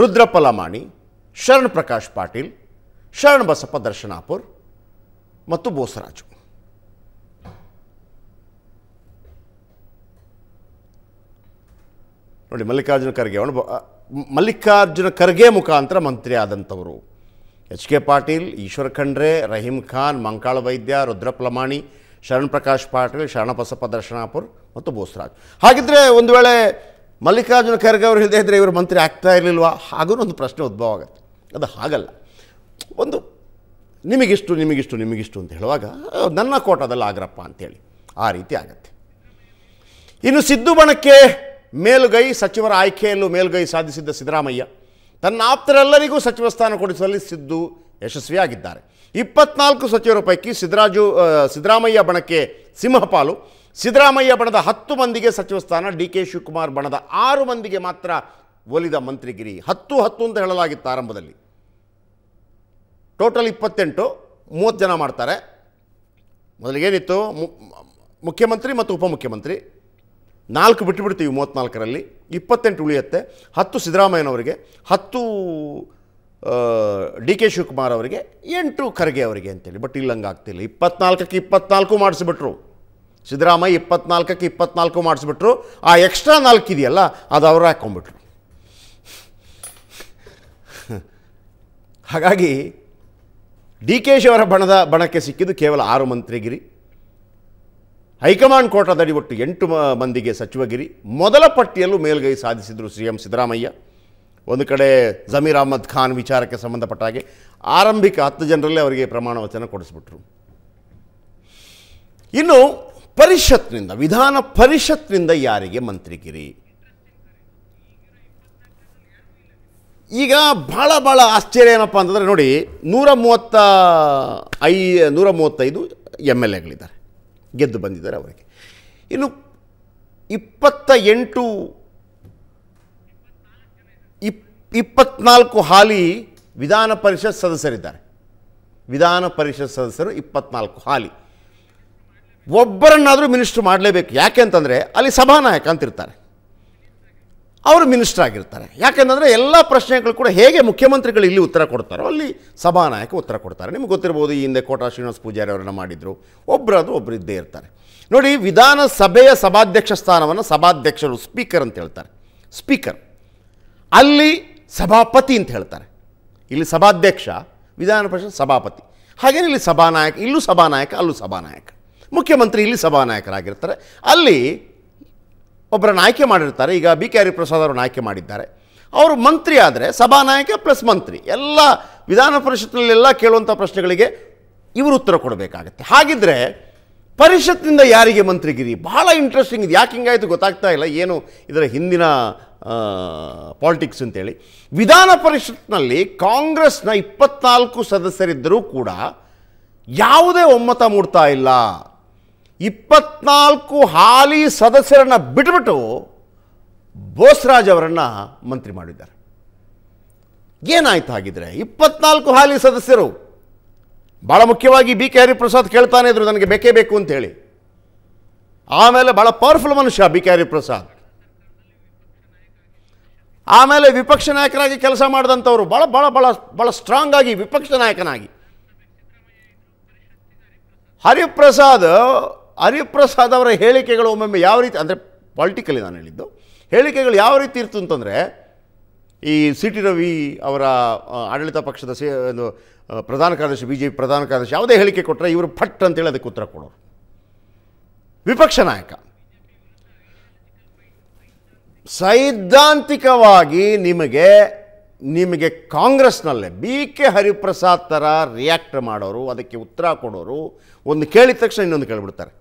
ರುದ್ರಪ್ಪ ಲಮಾಣಿ ಶರಣ್ ಪ್ರಕಾಶ್ ಪಾಟೀಲ್ ಶರಣ್ ಬಸಪ್ಪ ದರ್ಶನಾಪುರ್ ಮತ್ತು ಬೋಸರಾಜು ನೋಡಿ ಮಲ್ಲಿಕಾರ್ಜುನ ಖರ್ಗೆ ಅವನು ಮಲ್ಲಿಕಾರ್ಜುನ ಖರ್ಗೆ ಮುಖಾಂತರ ಮಂತ್ರಿ ಆದಂಥವರು ಎಚ್ ಕೆ ಪಾಟೀಲ್ ಈಶ್ವರ ಖಂಡ್ರೆ ರಹೀಂ ಖಾನ್ ಮಂಕಾಳ ವೈದ್ಯ ರುದ್ರಪ್ಲಮಾಣಿ ಶರಣ್ ಪ್ರಕಾಶ್ ಪಾಟೀಲ್ ಶರಣಬಸಪ್ಪ ದರ್ಶನಾಪುರ್ ಮತ್ತು ಬೋಸ್ರಾಜ್ ಹಾಗಿದ್ರೆ ಒಂದು ವೇಳೆ ಮಲ್ಲಿಕಾರ್ಜುನ ಖರ್ಗೆ ಅವರು ಇಲ್ಲದೇ ಇದ್ದರೆ ಇವರು ಮಂತ್ರಿ ಆಗ್ತಾ ಇರಲಿಲ್ವಾ ಹಾಗೂ ಒಂದು ಪ್ರಶ್ನೆ ಉದ್ಭವ ಆಗುತ್ತೆ ಅದು ಹಾಗಲ್ಲ ಒಂದು ನಿಮಗಿಷ್ಟು ನಿಮಗಿಷ್ಟು ನಿಮಗಿಷ್ಟು ಅಂತ ಹೇಳುವಾಗ ನನ್ನ ಕೋಟದಲ್ಲಿ ಆಗ್ರಪ್ಪ ಅಂತೇಳಿ ಆ ರೀತಿ ಆಗತ್ತೆ ಇನ್ನು ಸಿದ್ದು ಬಣಕ್ಕೆ ಮೇಲುಗೈ ಸಚಿವರ ಆಯ್ಕೆಯಲ್ಲೂ ಮೇಲುಗೈ ಸಾಧಿಸಿದ್ದ ಸಿದ್ದರಾಮಯ್ಯ ತನ್ನ ಆಪ್ತರೆಲ್ಲರಿಗೂ ಸಚಿವ ಸ್ಥಾನ ಕೊಡಿಸುವಲ್ಲಿ ಸಿದ್ದು ಯಶಸ್ವಿಯಾಗಿದ್ದಾರೆ ಇಪ್ಪತ್ನಾಲ್ಕು ಸಚಿವರ ಪೈಕಿ ಸಿದ್ದರಾಜು ಸಿದ್ದರಾಮಯ್ಯ ಬಣಕ್ಕೆ ಸಿಂಹಪಾಲು ಸಿದ್ದರಾಮಯ್ಯ ಬಣದ ಹತ್ತು ಮಂದಿಗೆ ಸಚಿವ ಸ್ಥಾನ ಡಿ ಕೆ ಶಿವಕುಮಾರ್ ಬಣದ ಆರು ಮಂದಿಗೆ ಮಾತ್ರ ಒಲಿದ ಮಂತ್ರಿಗಿರಿ ಹತ್ತು ಹತ್ತು ಅಂತ ಹೇಳಲಾಗಿತ್ತು ಆರಂಭದಲ್ಲಿ ಟೋಟಲ್ ಇಪ್ಪತ್ತೆಂಟು ಮೂವತ್ತು ಜನ ಮಾಡ್ತಾರೆ ಮೊದಲಿಗೇನಿತ್ತು ಮುಖ್ಯಮಂತ್ರಿ ಮತ್ತು ಉಪಮುಖ್ಯಮಂತ್ರಿ ನಾಲ್ಕು ಬಿಟ್ಟುಬಿಡ್ತೀವಿ ಮೂವತ್ತ್ನಾಲ್ಕರಲ್ಲಿ ಇಪ್ಪತ್ತೆಂಟು ಉಳಿಯುತ್ತೆ ಹತ್ತು ಸಿದ್ದರಾಮಯ್ಯನವರಿಗೆ ಹತ್ತು ಡಿ ಕೆ ಶಿವಕುಮಾರ್ ಅವರಿಗೆ ಎಂಟು ಖರ್ಗೆ ಅವರಿಗೆ ಅಂತೇಳಿ ಬಟ್ ಇಲ್ಲಂಗೆ ಆಗ್ತಿಲ್ಲ ಇಪ್ಪತ್ನಾಲ್ಕಕ್ಕೆ ಇಪ್ಪತ್ನಾಲ್ಕು ಮಾಡಿಸ್ಬಿಟ್ರು ಸಿದ್ದರಾಮಯ್ಯ ಇಪ್ಪತ್ನಾಲ್ಕಕ್ಕೆ ಇಪ್ಪತ್ನಾಲ್ಕು ಮಾಡಿಸ್ಬಿಟ್ರು ಆ ಎಕ್ಸ್ಟ್ರಾ ನಾಲ್ಕು ಇದೆಯಲ್ಲ ಅದು ಅವರು ಹಾಕ್ಕೊಂಬಿಟ್ರು ಹಾಗಾಗಿ ಡಿ ಕೆ ಅವರ ಬಣದ ಬಣಕ್ಕೆ ಸಿಕ್ಕಿದ್ದು ಕೇವಲ ಆರು ಮಂತ್ರಿಗಿರಿ ಹೈಕಮಾಂಡ್ ಕೋಟಾದಡಿ ಒಟ್ಟು ಎಂಟು ಮಂದಿಗೆ ಸಚಿವಗಿರಿ ಮೊದಲ ಪಟ್ಟಿಯಲ್ಲೂ ಮೇಲ್ಗೈ ಸಾಧಿಸಿದರು ಸಿ ಎಂ ಸಿದ್ದರಾಮಯ್ಯ ಒಂದು ಕಡೆ ಜಮೀರ್ ಅಹಮದ್ ಖಾನ್ ವಿಚಾರಕ್ಕೆ ಸಂಬಂಧಪಟ್ಟ ಹಾಗೆ ಆರಂಭಿಕ ಹತ್ತು ಜನರಲ್ಲೇ ಅವರಿಗೆ ಪ್ರಮಾಣ ವಚನ ಕೊಡಿಸ್ಬಿಟ್ರು ಇನ್ನು ಪರಿಷತ್ನಿಂದ ವಿಧಾನ ಪರಿಷತ್ನಿಂದ ಯಾರಿಗೆ ಮಂತ್ರಿಗಿರಿ ಈಗ ಭಾಳ ಭಾಳ ಆಶ್ಚರ್ಯ ಏನಪ್ಪ ಅಂತಂದರೆ ನೋಡಿ ನೂರ ಮೂವತ್ತ ಐ ನೂರ ಮೂವತ್ತೈದು ಎಮ್ ಎಲ್ ಎಗಳಿದ್ದಾರೆ ಗೆದ್ದು ಬಂದಿದ್ದಾರೆ ಅವರಿಗೆ ಇನ್ನು ಇಪ್ಪತ್ತ ಎಂಟು ಇಪ್ಪತ್ನಾಲ್ಕು ಹಾಲಿ ವಿಧಾನ ಪರಿಷತ್ ಸದಸ್ಯರಿದ್ದಾರೆ ವಿಧಾನ ಪರಿಷತ್ ಸದಸ್ಯರು ಇಪ್ಪತ್ನಾಲ್ಕು ಹಾಲಿ ಒಬ್ಬರನ್ನಾದರೂ ಮಿನಿಸ್ಟ್ರ್ ಮಾಡಲೇಬೇಕು ಯಾಕೆ ಅಂತಂದರೆ ಅಲ್ಲಿ ಸಭಾನಾಯಕ ಅಂತಿರ್ತಾರೆ ಅವರು ಮಿನಿಸ್ಟರ್ ಆಗಿರ್ತಾರೆ ಯಾಕೆಂದರೆ ಎಲ್ಲ ಪ್ರಶ್ನೆಗಳು ಕೂಡ ಹೇಗೆ ಮುಖ್ಯಮಂತ್ರಿಗಳು ಇಲ್ಲಿ ಉತ್ತರ ಕೊಡ್ತಾರೋ ಅಲ್ಲಿ ಸಭಾನಾಯಕ ಉತ್ತರ ಕೊಡ್ತಾರೆ ನಿಮ್ಗೆ ಗೊತ್ತಿರ್ಬೋದು ಈ ಹಿಂದೆ ಕೋಟಾ ಶ್ರೀನಿವಾಸ ಪೂಜಾರಿ ಅವರನ್ನು ಮಾಡಿದರು ಒಬ್ಬರಾದರೂ ಒಬ್ಬರು ಇದ್ದೇ ಇರ್ತಾರೆ ನೋಡಿ ವಿಧಾನಸಭೆಯ ಸಭಾಧ್ಯಕ್ಷ ಸ್ಥಾನವನ್ನು ಸಭಾಧ್ಯಕ್ಷರು ಸ್ಪೀಕರ್ ಅಂತ ಹೇಳ್ತಾರೆ ಸ್ಪೀಕರ್ ಅಲ್ಲಿ ಸಭಾಪತಿ ಅಂತ ಹೇಳ್ತಾರೆ ಇಲ್ಲಿ ಸಭಾಧ್ಯಕ್ಷ ವಿಧಾನ ಪರಿಷತ್ ಸಭಾಪತಿ ಹಾಗೇನೇ ಇಲ್ಲಿ ಸಭಾನಾಯಕ ಇಲ್ಲೂ ಸಭಾನಾಯಕ ಅಲ್ಲೂ ಸಭಾನಾಯಕ ಮುಖ್ಯಮಂತ್ರಿ ಇಲ್ಲಿ ಸಭಾನಾಯಕರಾಗಿರ್ತಾರೆ ಅಲ್ಲಿ ಒಬ್ಬರನ್ನು ಆಯ್ಕೆ ಮಾಡಿರ್ತಾರೆ ಈಗ ಬಿ ಕೆ ಹರಿಪ್ರಸಾದ್ ಅವರನ್ನು ಆಯ್ಕೆ ಮಾಡಿದ್ದಾರೆ ಅವರು ಮಂತ್ರಿ ಆದರೆ ಸಭಾನಾಯಕ ಪ್ಲಸ್ ಮಂತ್ರಿ ಎಲ್ಲ ವಿಧಾನ ಪರಿಷತ್ನಲ್ಲೆಲ್ಲ ಕೇಳುವಂಥ ಪ್ರಶ್ನೆಗಳಿಗೆ ಇವರು ಉತ್ತರ ಕೊಡಬೇಕಾಗತ್ತೆ ಹಾಗಿದ್ದರೆ ಪರಿಷತ್ನಿಂದ ಯಾರಿಗೆ ಮಂತ್ರಿಗಿರಿ ಬಹಳ ಇಂಟ್ರೆಸ್ಟಿಂಗ್ ಇದು ಯಾಕೆ ಹಿಂಗಾಯಿತು ಗೊತ್ತಾಗ್ತಾ ಇಲ್ಲ ಏನು ಇದರ ಹಿಂದಿನ ಪಾಲಿಟಿಕ್ಸ್ ಅಂತೇಳಿ ವಿಧಾನ ಪರಿಷತ್ನಲ್ಲಿ ಕಾಂಗ್ರೆಸ್ನ ಇಪ್ಪತ್ನಾಲ್ಕು ಸದಸ್ಯರಿದ್ದರೂ ಕೂಡ ಯಾವುದೇ ಒಮ್ಮತ ಮೂಡ್ತಾ ಇಲ್ಲ ಇಪ್ಪತ್ನಾಲ್ಕು ಹಾಲಿ ಸದಸ್ಯರನ್ನು ಬಿಟ್ಬಿಟ್ಟು ಬೋಸ್ರಾಜ್ ಅವರನ್ನು ಮಂತ್ರಿ ಮಾಡಿದ್ದಾರೆ ಏನಾಯ್ತು ಹಾಗಿದ್ರೆ ಇಪ್ಪತ್ನಾಲ್ಕು ಹಾಲಿ ಸದಸ್ಯರು ಭಾಳ ಮುಖ್ಯವಾಗಿ ಬಿ ಕೆ ಹರಿಪ್ರಸಾದ್ ಕೇಳ್ತಾನೆ ಇದ್ರು ನನಗೆ ಬೇಕೇ ಬೇಕು ಅಂತೇಳಿ ಆಮೇಲೆ ಭಾಳ ಪವರ್ಫುಲ್ ಮನುಷ್ಯ ಬಿ ಕೆ ಹರಿಪ್ರಸಾದ್ ಆಮೇಲೆ ವಿಪಕ್ಷ ನಾಯಕರಾಗಿ ಕೆಲಸ ಮಾಡಿದಂಥವ್ರು ಭಾಳ ಭಾಳ ಭಾಳ ಭಾಳ ಸ್ಟ್ರಾಂಗ್ ಆಗಿ ವಿಪಕ್ಷ ನಾಯಕನಾಗಿ ಹರಿಪ್ರಸಾದ್ ಹರಿಪ್ರಸಾದ್ ಅವರ ಹೇಳಿಕೆಗಳು ಒಮ್ಮೊಮ್ಮೆ ಯಾವ ರೀತಿ ಅಂದರೆ ಪಾಲಿಟಿಕಲಿ ನಾನು ಹೇಳಿದ್ದು ಹೇಳಿಕೆಗಳು ಯಾವ ರೀತಿ ಇರ್ತು ಅಂತಂದರೆ ಈ ಸಿ ಟಿ ರವಿ ಅವರ ಆಡಳಿತ ಪಕ್ಷದ ಸೇ ಒಂದು ಪ್ರಧಾನ ಕಾರ್ಯದರ್ಶಿ ಬಿ ಜೆ ಪಿ ಪ್ರಧಾನ ಕಾರ್ಯದರ್ಶಿ ಯಾವುದೇ ಹೇಳಿಕೆ ಕೊಟ್ಟರೆ ಇವರು ಫಟ್ ಅಂತೇಳಿ ಅದಕ್ಕೆ ಉತ್ತರ ಕೊಡೋರು ವಿಪಕ್ಷ ನಾಯಕ ಸೈದ್ಧಾಂತಿಕವಾಗಿ ನಿಮಗೆ ನಿಮಗೆ ಕಾಂಗ್ರೆಸ್ನಲ್ಲೇ ಬಿ ಕೆ ಹರಿಪ್ರಸಾದ್ ಥರ ರಿಯಾಕ್ಟ್ ಮಾಡೋರು ಅದಕ್ಕೆ ಉತ್ತರ ಕೊಡೋರು ಒಂದು ಕೇಳಿದ ತಕ್ಷಣ ಇನ್ನೊಂದು ಕೇಳಿಬಿಡ್ತಾರೆ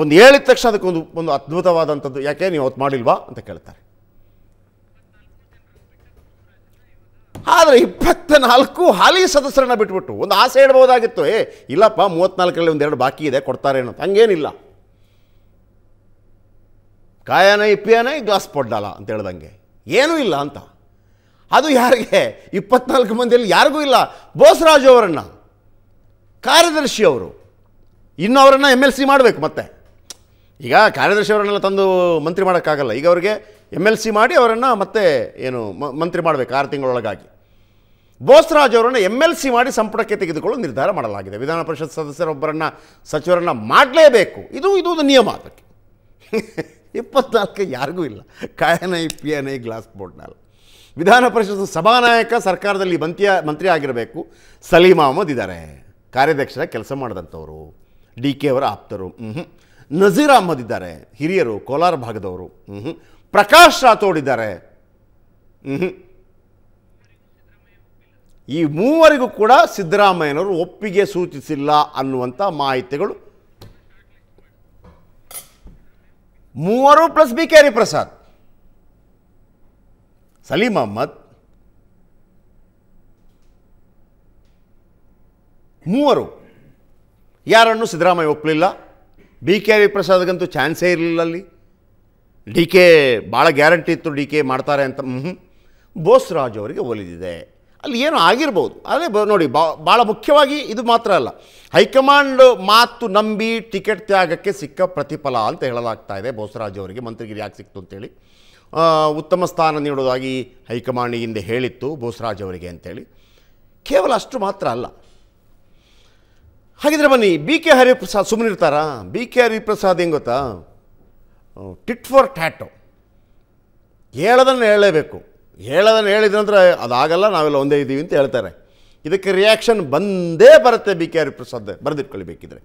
ಒಂದು ಹೇಳಿದ ತಕ್ಷಣ ಅದಕ್ಕೊಂದು ಒಂದು ಅದ್ಭುತವಾದಂಥದ್ದು ಯಾಕೆ ನೀವು ಅವತ್ತು ಮಾಡಿಲ್ವಾ ಅಂತ ಕೇಳ್ತಾರೆ ಆದರೆ ಇಪ್ಪತ್ತ ನಾಲ್ಕು ಹಾಲಿ ಸದಸ್ಯರನ್ನ ಬಿಟ್ಬಿಟ್ಟು ಒಂದು ಆಸೆ ಹೇಳ್ಬೋದಾಗಿತ್ತು ಏ ಇಲ್ಲಪ್ಪ ಮೂವತ್ತ್ನಾಲ್ಕರಲ್ಲಿ ಒಂದೆರಡು ಬಾಕಿ ಇದೆ ಕೊಡ್ತಾರೆ ಅನ್ನೋದು ಹಂಗೇನಿಲ್ಲ ಕಾಯನ ಇಪ್ಪಿಯಾನೇ ಗ್ಲಾಸ್ ಪಡ್ಡಲ್ಲ ಅಂತ ಹೇಳ್ದಂಗೆ ಏನೂ ಇಲ್ಲ ಅಂತ ಅದು ಯಾರಿಗೆ ಇಪ್ಪತ್ನಾಲ್ಕು ಮಂದಿಯಲ್ಲಿ ಯಾರಿಗೂ ಇಲ್ಲ ಬೋಸರಾಜು ಅವರನ್ನು ಕಾರ್ಯದರ್ಶಿ ಅವರು ಇನ್ನು ಅವರನ್ನು ಎಮ್ ಎಲ್ ಸಿ ಮಾಡಬೇಕು ಮತ್ತೆ ಈಗ ಕಾರ್ಯದರ್ಶಿ ಅವರನ್ನೆಲ್ಲ ತಂದು ಮಂತ್ರಿ ಮಾಡೋಕ್ಕಾಗಲ್ಲ ಈಗ ಅವರಿಗೆ ಎಮ್ ಎಲ್ ಸಿ ಮಾಡಿ ಅವರನ್ನು ಮತ್ತೆ ಏನು ಮಂತ್ರಿ ಮಾಡಬೇಕು ಆರು ತಿಂಗಳೊಳಗಾಗಿ ಬೋಸ್ರಾಜ್ ಅವರನ್ನು ಎಮ್ ಎಲ್ ಸಿ ಮಾಡಿ ಸಂಪುಟಕ್ಕೆ ತೆಗೆದುಕೊಳ್ಳಲು ನಿರ್ಧಾರ ಮಾಡಲಾಗಿದೆ ವಿಧಾನ ಪರಿಷತ್ ಸದಸ್ಯರೊಬ್ಬರನ್ನು ಸಚಿವರನ್ನು ಮಾಡಲೇಬೇಕು ಇದು ಇದು ಒಂದು ನಿಯಮ ಅದಕ್ಕೆ ಇಪ್ಪತ್ನಾಲ್ಕು ಯಾರಿಗೂ ಇಲ್ಲ ಕಾಯನೈ ಐ ಗ್ಲಾಸ್ ಬೋರ್ಡ್ನಲ್ಲಿ ವಿಧಾನ ಪರಿಷತ್ ಸಭಾನಾಯಕ ಸರ್ಕಾರದಲ್ಲಿ ಮಂತ್ರಿಯ ಮಂತ್ರಿ ಆಗಿರಬೇಕು ಸಲೀಮ್ ಅಹಮದ್ ಇದ್ದಾರೆ ಕಾರ್ಯಾಧ್ಯಕ್ಷರ ಕೆಲಸ ಮಾಡಿದಂಥವರು ಡಿ ಕೆ ಅವರ ಆಪ್ತರು ಹ್ಞೂ ನಜೀರ್ ಅಹ್ಮದ್ ಇದ್ದಾರೆ ಹಿರಿಯರು ಕೋಲಾರ ಭಾಗದವರು ಪ್ರಕಾಶ್ ರಾಥೋಡ್ ಇದ್ದಾರೆ ಈ ಮೂವರಿಗೂ ಕೂಡ ಸಿದ್ದರಾಮಯ್ಯನವರು ಒಪ್ಪಿಗೆ ಸೂಚಿಸಿಲ್ಲ ಅನ್ನುವಂಥ ಮಾಹಿತಿಗಳು ಮೂವರು plus B K Hariprasad Salim Ahmed ಮೂವರು ಯಾರನ್ನು ಸಿದ್ದರಾಮಯ್ಯ ಒಪ್ಪಲಿಲ್ಲ ಬಿ ಕೆ ವಿ ಪ್ರಸಾದ್ಗಂತೂ ಚಾನ್ಸೇ ಇರಲಿಲ್ಲ ಅಲ್ಲಿ ಡಿ ಕೆ ಭಾಳ ಗ್ಯಾರಂಟಿ ಇತ್ತು ಡಿ ಕೆ ಮಾಡ್ತಾರೆ ಅಂತ ಹ್ಞೂ ಬೋಸ್ರಾಜ್ ಅವರಿಗೆ ಒಲಿದಿದೆ ಅಲ್ಲಿ ಏನೂ ಆಗಿರ್ಬೋದು ಅದೇ ನೋಡಿ ಬಾ ಭಾಳ ಮುಖ್ಯವಾಗಿ ಇದು ಮಾತ್ರ ಅಲ್ಲ ಹೈಕಮಾಂಡ್ ಮಾತು ನಂಬಿ ಟಿಕೆಟ್ ತ್ಯಾಗಕ್ಕೆ ಸಿಕ್ಕ ಪ್ರತಿಫಲ ಅಂತ ಹೇಳಲಾಗ್ತಾ ಇದೆ ಬೋಸರಾಜ್ ಅವರಿಗೆ ಮಂತ್ರಿಗಿರಿ ಯಾಕೆ ಸಿಕ್ತು ಅಂತೇಳಿ ಉತ್ತಮ ಸ್ಥಾನ ನೀಡೋದಾಗಿ ಹೈಕಮಾಂಡ್ ಹಿಂದೆ ಹೇಳಿತ್ತು ಬೋಸರಾಜ್ ಅವರಿಗೆ ಅಂತೇಳಿ ಕೇವಲ ಅಷ್ಟು ಮಾತ್ರ ಅಲ್ಲ ಹಾಗಿದ್ರೆ ಬನ್ನಿ ಬಿ ಕೆ ಹರಿಪ್ರಸಾದ್ ಸುಮ್ಮನೆ ಬಿ ಕೆ ಹರಿಪ್ರಸಾದ್ ಹೆಂಗೆ ಗೊತ್ತಾ ಟಿಟ್ ಫಾರ್ ಟ್ಯಾಟು ಹೇಳೋದನ್ನು ಹೇಳಲೇಬೇಕು ಹೇಳೋದನ್ನು ಹೇಳಿದ್ರೆ ಅದಾಗಲ್ಲ ನಾವೆಲ್ಲ ಒಂದೇ ಇದ್ದೀವಿ ಅಂತ ಹೇಳ್ತಾರೆ ಇದಕ್ಕೆ ರಿಯಾಕ್ಷನ್ ಬಂದೇ ಬರುತ್ತೆ ಬಿ ಕೆ ಹರಿಪ್ರಸಾದ್ ಬರೆದಿಟ್ಕೊಳ್ಳಿಬೇಕಿದ್ರೆ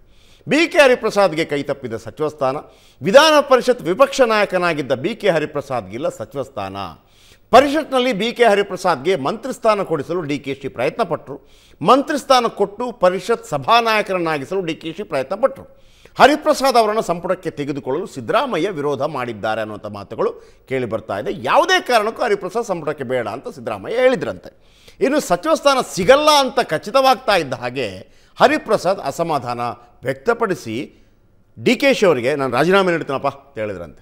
ಬಿ ಕೆ ಹರಿಪ್ರಸಾದ್ಗೆ ಕೈ ತಪ್ಪಿದ ಸಚಿವ ಸ್ಥಾನ ವಿಧಾನ ಪರಿಷತ್ ವಿಪಕ್ಷ ನಾಯಕನಾಗಿದ್ದ ಬಿ ಕೆ ಹರಿಪ್ರಸಾದ್ಗಿಲ್ಲ ಸಚಿವ ಸ್ಥಾನ ಪರಿಷತ್ನಲ್ಲಿ ಬಿ ಕೆ ಹರಿಪ್ರಸಾದ್ಗೆ ಮಂತ್ರಿ ಸ್ಥಾನ ಕೊಡಿಸಲು ಡಿ ಕೆ ಶಿ ಪ್ರಯತ್ನಪಟ್ಟರು ಮಂತ್ರಿ ಸ್ಥಾನ ಕೊಟ್ಟು ಪರಿಷತ್ ಸಭಾನಾಯಕರನ್ನಾಗಿಸಲು ಡಿ ಕೆ ಶಿ ಪ್ರಯತ್ನಪಟ್ಟರು ಹರಿಪ್ರಸಾದ್ ಅವರನ್ನು ಸಂಪುಟಕ್ಕೆ ತೆಗೆದುಕೊಳ್ಳಲು ಸಿದ್ದರಾಮಯ್ಯ ವಿರೋಧ ಮಾಡಿದ್ದಾರೆ ಅನ್ನುವಂಥ ಮಾತುಗಳು ಕೇಳಿ ಬರ್ತಾ ಇದೆ ಯಾವುದೇ ಕಾರಣಕ್ಕೂ ಹರಿಪ್ರಸಾದ್ ಸಂಪುಟಕ್ಕೆ ಬೇಡ ಅಂತ ಸಿದ್ದರಾಮಯ್ಯ ಹೇಳಿದ್ರಂತೆ ಇನ್ನು ಸಚಿವ ಸ್ಥಾನ ಸಿಗಲ್ಲ ಅಂತ ಖಚಿತವಾಗ್ತಾ ಇದ್ದ ಹಾಗೆ ಹರಿಪ್ರಸಾದ್ ಅಸಮಾಧಾನ ವ್ಯಕ್ತಪಡಿಸಿ ಡಿ ಕೆ ಶಿ ಅವರಿಗೆ ನಾನು ರಾಜೀನಾಮೆ ನೀಡ್ತೀನಪ್ಪ ಹೇಳಿದ್ರಂತೆ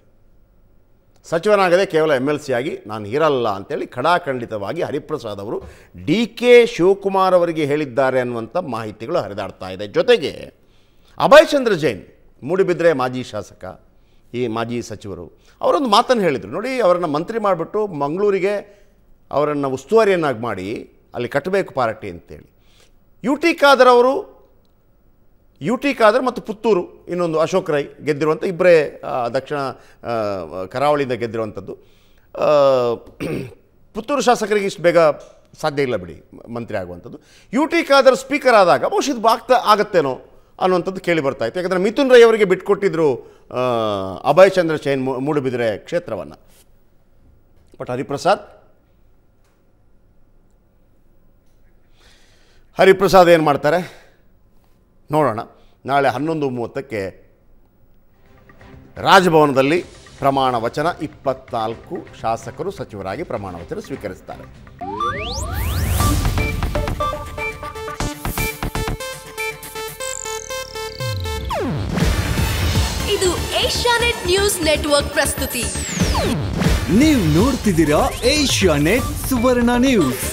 ಸಚಿವನಾಗದೆ ಕೇವಲ ಎಮ್ ಎಲ್ ಸಿ ಆಗಿ ನಾನು ಇರಲ್ಲ ಅಂತೇಳಿ ಖಡಾಖಂಡಿತವಾಗಿ ಹರಿಪ್ರಸಾದ್ ಅವರು ಡಿ ಕೆ ಶಿವಕುಮಾರ್ ಅವರಿಗೆ ಹೇಳಿದ್ದಾರೆ ಅನ್ನುವಂಥ ಮಾಹಿತಿಗಳು ಹರಿದಾಡ್ತಾ ಇದೆ ಜೊತೆಗೆ ಅಭಯ್ ಚಂದ್ರ ಜೈನ್ ಮೂಡಿಬಿದ್ರೆ ಮಾಜಿ ಶಾಸಕ ಈ ಮಾಜಿ ಸಚಿವರು ಅವರೊಂದು ಮಾತನ್ನು ಹೇಳಿದರು ನೋಡಿ ಅವರನ್ನು ಮಂತ್ರಿ ಮಾಡಿಬಿಟ್ಟು ಮಂಗಳೂರಿಗೆ ಅವರನ್ನು ಉಸ್ತುವಾರಿಯನ್ನಾಗಿ ಮಾಡಿ ಅಲ್ಲಿ ಕಟ್ಟಬೇಕು ಪಾರ್ಟಿ ಅಂತೇಳಿ ಯು ಟಿ ಖಾದರ್ ಅವರು ಯು ಟಿ ಖಾದರ್ ಮತ್ತು ಪುತ್ತೂರು ಇನ್ನೊಂದು ಅಶೋಕ್ ರೈ ಗೆದ್ದಿರುವಂಥ ಇಬ್ಬರೇ ದಕ್ಷಿಣ ಕರಾವಳಿಯಿಂದ ಗೆದ್ದಿರುವಂಥದ್ದು ಪುತ್ತೂರು ಶಾಸಕರಿಗೆ ಇಷ್ಟು ಬೇಗ ಸಾಧ್ಯ ಇಲ್ಲ ಬಿಡಿ ಮಂತ್ರಿ ಆಗುವಂಥದ್ದು ಯು ಟಿ ಖಾದರ್ ಸ್ಪೀಕರ್ ಆದಾಗ ಬಹುಶಃ ಇದು ಆಗ್ತಾ ಆಗತ್ತೇನೋ ಅನ್ನುವಂಥದ್ದು ಕೇಳಿ ಬರ್ತಾ ಇತ್ತು ಯಾಕಂದರೆ ಮಿಥುನ್ ರೈ ಅವರಿಗೆ ಬಿಟ್ಕೊಟ್ಟಿದ್ರು ಅಭಯ್ ಚಂದ್ರ ಚೈನ್ ಮೂಡುಬಿದಿರೆ ಕ್ಷೇತ್ರವನ್ನು ಬಟ್ ಹರಿಪ್ರಸಾದ್ ಹರಿಪ್ರಸಾದ್ ಏನು ಮಾಡ್ತಾರೆ ನೋಡೋಣ ನಾಳೆ ಹನ್ನೊಂದು ಮೂವತ್ತಕ್ಕೆ ರಾಜಭವನದಲ್ಲಿ ಪ್ರಮಾಣ ವಚನ ಇಪ್ಪತ್ನಾಲ್ಕು ಶಾಸಕರು ಸಚಿವರಾಗಿ ಪ್ರಮಾಣ ವಚನ ಸ್ವೀಕರಿಸ್ತಾರೆ ಇದು ಏಷ್ಯಾನೆಟ್ ನ್ಯೂಸ್ ನೆಟ್ವರ್ಕ್ ಪ್ರಸ್ತುತಿ ನೀವು ನೋಡ್ತಿದ್ದೀರಾ ನೆಟ್ ಸುವರ್ಣ ನ್ಯೂಸ್